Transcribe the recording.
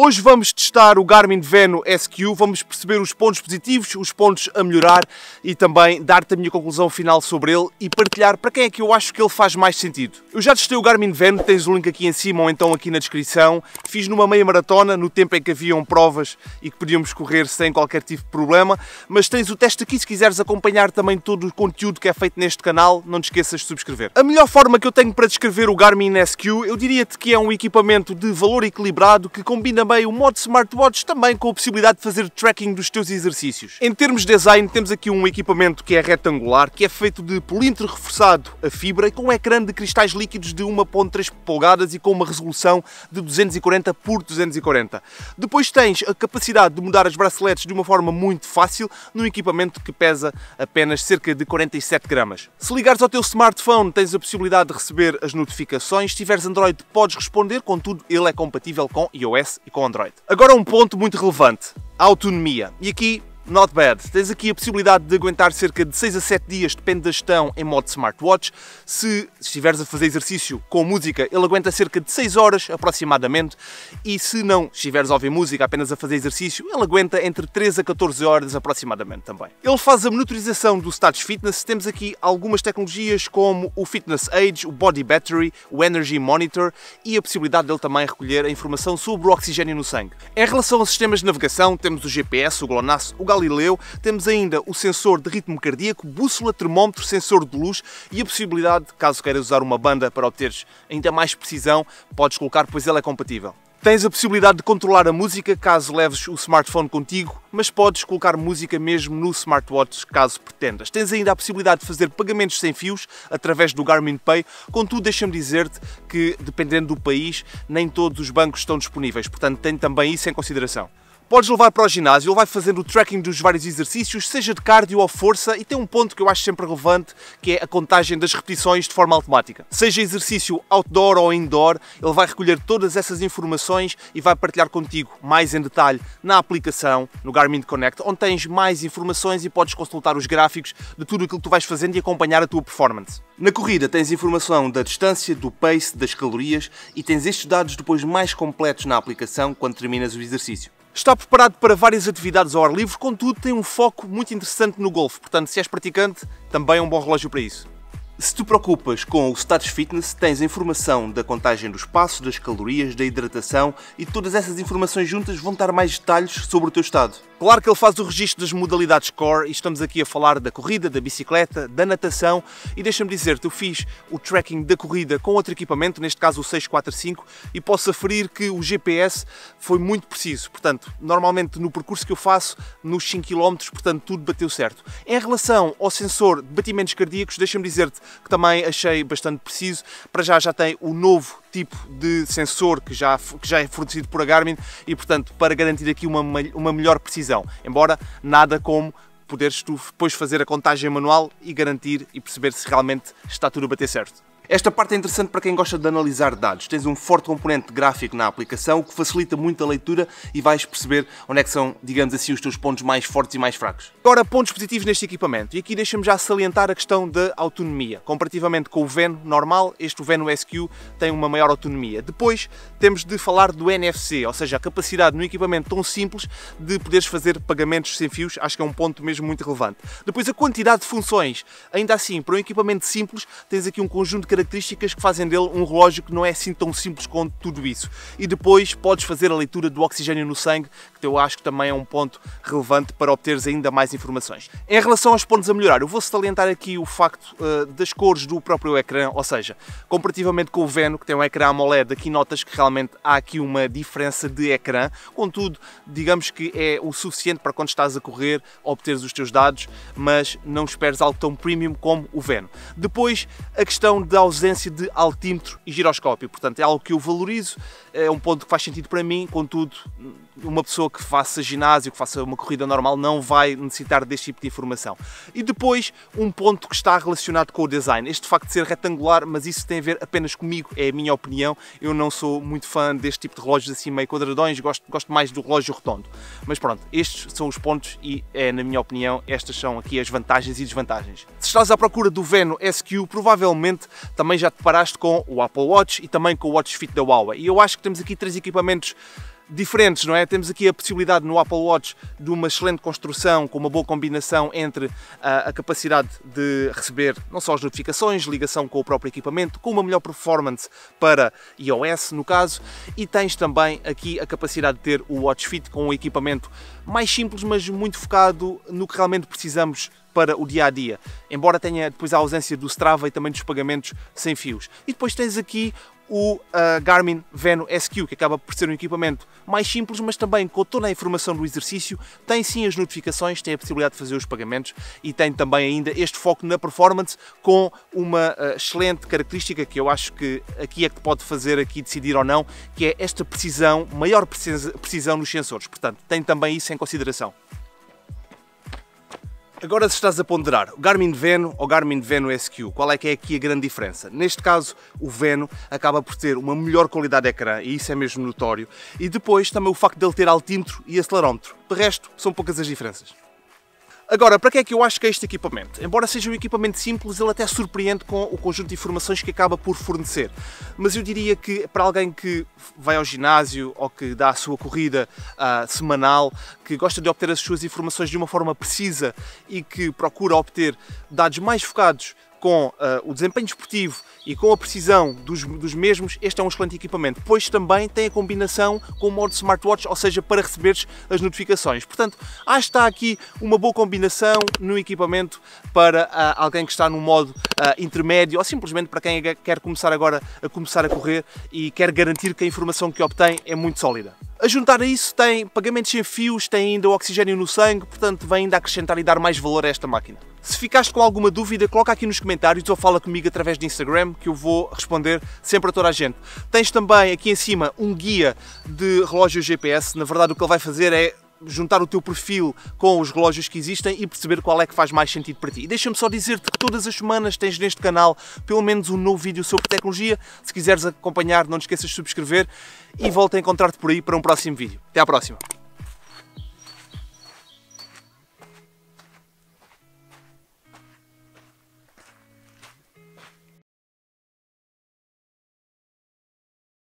Hoje vamos testar o Garmin Venu SQ, vamos perceber os pontos positivos, os pontos a melhorar e também dar-te a minha conclusão final sobre ele e partilhar para quem é que eu acho que ele faz mais sentido. Eu já testei o Garmin Venu, tens o link aqui em cima ou então aqui na descrição. Fiz numa meia maratona, no tempo em que haviam provas e que podíamos correr sem qualquer tipo de problema, mas tens o teste aqui se quiseres acompanhar também todo o conteúdo que é feito neste canal, não te esqueças de subscrever. A melhor forma que eu tenho para descrever o Garmin SQ, eu diria-te que é um equipamento de valor equilibrado que combina também o modo smartwatch, também com a possibilidade de fazer tracking dos teus exercícios. Em termos de design, temos aqui um equipamento que é retangular, que é feito de polímetro reforçado a fibra e com um ecrã de cristais líquidos de 1.3 polegadas e com uma resolução de 240 por 240. Depois tens a capacidade de mudar as braceletes de uma forma muito fácil num equipamento que pesa apenas cerca de 47 gramas. Se ligares ao teu smartphone, tens a possibilidade de receber as notificações. Se tiveres Android, podes responder, contudo, ele é compatível com iOS e com o Android. Agora um ponto muito relevante, a autonomia. E aqui Not bad. Tens aqui a possibilidade de aguentar cerca de 6 a 7 dias, depende da gestão, em modo smartwatch. Se estiveres a fazer exercício com música, ele aguenta cerca de 6 horas aproximadamente. E se não estiveres a ouvir música, apenas a fazer exercício, ele aguenta entre 3 a 14 horas aproximadamente também. Ele faz a monitorização do status fitness. Temos aqui algumas tecnologias como o Fitness Age, o Body Battery, o Energy Monitor e a possibilidade dele também recolher a informação sobre o oxigênio no sangue. Em relação aos sistemas de navegação, temos o GPS, o GLONASS, o GAL Galileu, temos ainda o sensor de ritmo cardíaco, bússola, termómetro, sensor de luz e a possibilidade, caso queiras usar uma banda para obteres ainda mais precisão, podes colocar, pois ela é compatível. Tens a possibilidade de controlar a música caso leves o smartphone contigo, mas podes colocar música mesmo no smartwatch caso pretendas. Tens ainda a possibilidade de fazer pagamentos sem fios através do Garmin Pay, contudo, deixa-me dizer-te que, dependendo do país, nem todos os bancos estão disponíveis, portanto, tem também isso em consideração. Podes levar para o ginásio, ele vai fazendo o tracking dos vários exercícios, seja de cardio ou força, e tem um ponto que eu acho sempre relevante, que é a contagem das repetições de forma automática. Seja exercício outdoor ou indoor, ele vai recolher todas essas informações e vai partilhar contigo mais em detalhe na aplicação, no Garmin Connect, onde tens mais informações e podes consultar os gráficos de tudo aquilo que tu vais fazendo e acompanhar a tua performance. Na corrida tens informação da distância, do pace, das calorias e tens estes dados depois mais completos na aplicação quando terminas o exercício. Está preparado para várias atividades ao ar livre, contudo tem um foco muito interessante no golfe, portanto se és praticante, também é um bom relógio para isso. Se te preocupas com o status fitness, tens a informação da contagem dos passos, das calorias, da hidratação e todas essas informações juntas vão dar mais detalhes sobre o teu estado. Claro que ele faz o registro das modalidades core e estamos aqui a falar da corrida, da bicicleta, da natação e deixa-me dizer-te, eu fiz o tracking da corrida com outro equipamento, neste caso o 645 e posso aferir que o GPS foi muito preciso, portanto, normalmente no percurso que eu faço, nos 5 km, portanto tudo bateu certo. Em relação ao sensor de batimentos cardíacos, deixa-me dizer-te, que também achei bastante preciso. Para já já tem o novo tipo de sensor que já, que já é fornecido por a Garmin e, portanto, para garantir aqui uma, uma melhor precisão. Embora nada como poderes tu depois fazer a contagem manual e garantir e perceber se realmente está tudo a bater certo. Esta parte é interessante para quem gosta de analisar dados. Tens um forte componente gráfico na aplicação que facilita muito a leitura e vais perceber onde é que são, digamos assim, os teus pontos mais fortes e mais fracos. Agora, pontos positivos neste equipamento. E aqui deixa-me já salientar a questão da autonomia. Comparativamente com o Veno normal, este Veno SQ tem uma maior autonomia. Depois, temos de falar do NFC, ou seja, a capacidade no equipamento tão simples de poderes fazer pagamentos sem fios. Acho que é um ponto mesmo muito relevante. Depois, a quantidade de funções. Ainda assim, para um equipamento simples, tens aqui um conjunto de características que fazem dele um relógio que não é assim tão simples quanto tudo isso. E depois podes fazer a leitura do oxigênio no sangue, que eu acho que também é um ponto relevante para obteres ainda mais informações. Em relação aos pontos a melhorar, eu vou salientar aqui o facto uh, das cores do próprio ecrã, ou seja, comparativamente com o Veno, que tem um ecrã AMOLED, aqui notas que realmente há aqui uma diferença de ecrã, contudo, digamos que é o suficiente para quando estás a correr obteres os teus dados, mas não esperes algo tão premium como o Veno. Depois, a questão da ausência de altímetro e giroscópio. Portanto, é algo que eu valorizo, é um ponto que faz sentido para mim, contudo, uma pessoa que faça ginásio, que faça uma corrida normal, não vai necessitar deste tipo de informação. E depois, um ponto que está relacionado com o design. Este facto de ser retangular, mas isso tem a ver apenas comigo, é a minha opinião. Eu não sou muito fã deste tipo de relógios assim meio quadradões, gosto, gosto mais do relógio redondo. Mas pronto, estes são os pontos e, é, na minha opinião, estas são aqui as vantagens e desvantagens. Se estás à procura do Venu SQ, provavelmente também já te paraste com o Apple Watch e também com o Watch Fit da Huawei. E eu acho que temos aqui três equipamentos diferentes, não é? Temos aqui a possibilidade no Apple Watch de uma excelente construção com uma boa combinação entre a, ah, a capacidade de receber não só as notificações, ligação com o próprio equipamento, com uma melhor performance para iOS no caso, e tens também aqui a capacidade de ter o Watch Fit com um equipamento mais simples, mas muito focado no que realmente precisamos para o dia a dia, embora tenha depois a ausência do Strava e também dos pagamentos sem fios. E depois tens aqui o uh, Garmin Venu SQ, que acaba por ser um equipamento mais simples, mas também com toda a informação do exercício, tem sim as notificações, tem a possibilidade de fazer os pagamentos e tem também ainda este foco na performance com uma uh, excelente característica que eu acho que aqui é que pode fazer aqui decidir ou não, que é esta precisão, maior precisão nos sensores. Portanto, tem também isso em consideração. Agora se estás a ponderar, o Garmin Venu ou Garmin Venu SQ, qual é que é aqui a grande diferença? Neste caso, o Venu acaba por ter uma melhor qualidade de ecrã, e isso é mesmo notório, e depois também o facto de ele ter altímetro e acelerómetro. De resto, são poucas as diferenças. Agora, para que é que eu acho que é este equipamento? Embora seja um equipamento simples, ele até surpreende com o conjunto de informações que acaba por fornecer. Mas eu diria que para alguém que vai ao ginásio ou que dá a sua corrida uh, semanal, que gosta de obter as suas informações de uma forma precisa e que procura obter dados mais focados com uh, o desempenho desportivo e com a precisão dos, dos mesmos, este é um excelente equipamento, pois também tem a combinação com o modo smartwatch, ou seja, para receberes as notificações. Portanto, acho que está aqui uma boa combinação no equipamento para uh, alguém que está no modo uh, intermédio ou simplesmente para quem é quer começar agora a começar a correr e quer garantir que a informação que obtém é muito sólida. A juntar a isso tem pagamentos sem fios, tem ainda o oxigênio no sangue, portanto vem ainda acrescentar e dar mais valor a esta máquina. Se ficaste com alguma dúvida, coloca aqui nos comentários ou fala comigo através de Instagram que eu vou responder sempre a toda a gente. Tens também aqui em cima um guia de relógio GPS. Na verdade, o que ele vai fazer é juntar o teu perfil com os relógios que existem e perceber qual é que faz mais sentido para ti. E deixa-me só dizer-te que todas as semanas tens neste canal pelo menos um novo vídeo sobre tecnologia. Se quiseres acompanhar, não te esqueças de subscrever e volto a encontrar-te por aí para um próximo vídeo. Até à próxima!